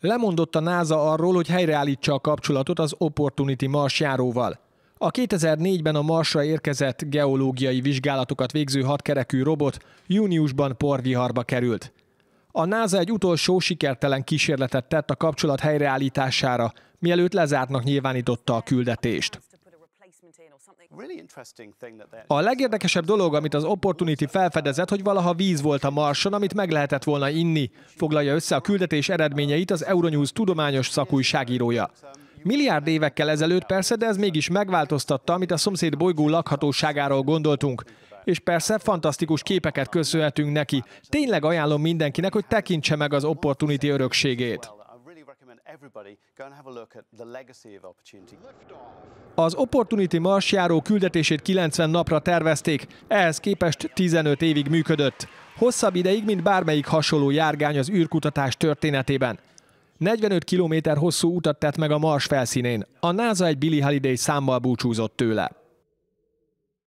lemondott a NASA arról, hogy helyreállítsa a kapcsolatot az Opportunity Mars járóval. A 2004-ben a Marsra érkezett geológiai vizsgálatokat végző hatkerekű robot júniusban porviharba került. A NASA egy utolsó sikertelen kísérletet tett a kapcsolat helyreállítására, mielőtt lezártnak nyilvánította a küldetést. A legérdekesebb dolog, amit az Opportunity felfedezett, hogy valaha víz volt a Marson, amit meg lehetett volna inni, foglalja össze a küldetés eredményeit az Euronews tudományos szakújságírója. Milliárd évekkel ezelőtt persze, de ez mégis megváltoztatta, amit a szomszéd bolygó lakhatóságáról gondoltunk. És persze fantasztikus képeket köszönhetünk neki. Tényleg ajánlom mindenkinek, hogy tekintse meg az Opportunity örökségét. Az Opportunity Mars járó küldetését 90 napra tervezték, ehhez képest 15 évig működött. Hosszabb ideig, mint bármelyik hasonló járgány az űrkutatás történetében. 45 kilométer hosszú utat tett meg a Mars felszínén. A NASA egy Billy Holiday számmal búcsúzott tőle.